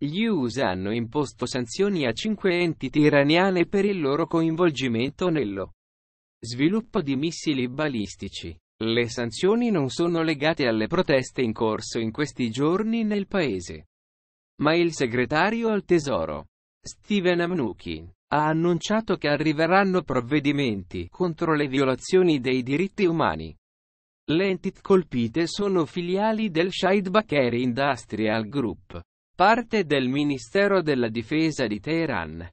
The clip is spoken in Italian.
Gli USA hanno imposto sanzioni a cinque entità iraniane per il loro coinvolgimento nello sviluppo di missili balistici. Le sanzioni non sono legate alle proteste in corso in questi giorni nel paese. Ma il segretario al tesoro, Steven Mnuchin, ha annunciato che arriveranno provvedimenti contro le violazioni dei diritti umani. Le entità colpite sono filiali del Shaid Bakeri Industrial Group, parte del Ministero della Difesa di Teheran.